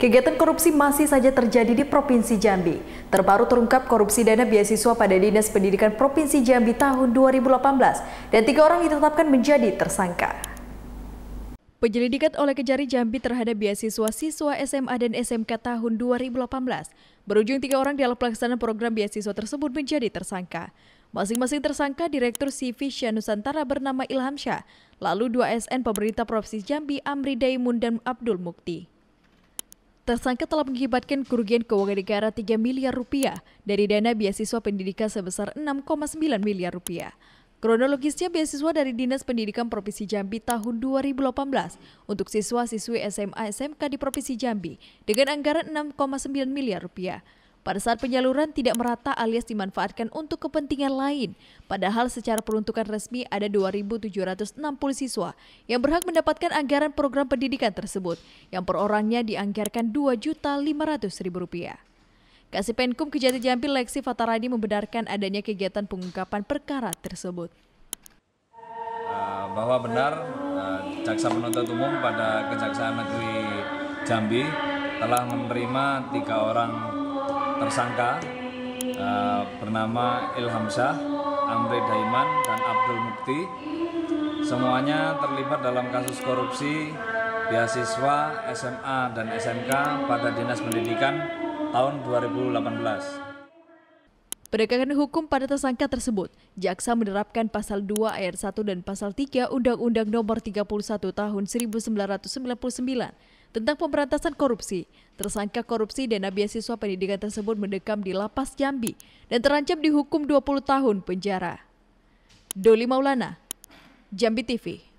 Kegiatan korupsi masih saja terjadi di Provinsi Jambi. Terbaru terungkap korupsi dana beasiswa pada Dinas Pendidikan Provinsi Jambi tahun 2018 dan tiga orang ditetapkan menjadi tersangka. Penyelidikan oleh Kejari Jambi terhadap beasiswa siswa SMA dan SMK tahun 2018 berujung tiga orang dalam pelaksanaan program beasiswa tersebut menjadi tersangka. Masing-masing tersangka Direktur Syah Nusantara bernama Ilham Syah, lalu dua SN pemerintah Provinsi Jambi Amri Daimun dan Abdul Mukti tersangka telah mengibatkan kerugian keuangan negara 3 miliar rupiah dari dana beasiswa pendidikan sebesar 6,9 miliar rupiah. Kronologisnya beasiswa dari Dinas Pendidikan Provinsi Jambi tahun 2018 untuk siswa-siswi SMA SMK di Provinsi Jambi dengan anggaran 6,9 miliar rupiah pada saat penyaluran tidak merata alias dimanfaatkan untuk kepentingan lain. Padahal secara peruntukan resmi ada 2.760 siswa yang berhak mendapatkan anggaran program pendidikan tersebut yang per orangnya dianggarkan Rp2.500.000. Kasih Penkum Kejati Jambi Lexi Fataradi membenarkan adanya kegiatan pengungkapan perkara tersebut. Ah, bahwa benar ah, jaksa penuntut umum pada Kejaksaan Negeri Jambi telah menerima tiga orang tersangka uh, bernama Ilham Shah, Amri Daiman, dan Abdul Mukti. Semuanya terlibat dalam kasus korupsi beasiswa SMA dan SMK pada Dinas Pendidikan tahun 2018. Penegakan hukum pada tersangka tersebut, jaksa menerapkan pasal 2 ayat 1 dan pasal 3 Undang-Undang Nomor 31 Tahun 1999 tentang pemberantasan korupsi. Tersangka korupsi dana beasiswa pendidikan tersebut mendekam di Lapas Jambi dan terancam dihukum 20 tahun penjara. Doli Maulana, Jambi TV.